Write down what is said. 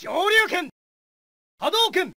昇竜拳波動拳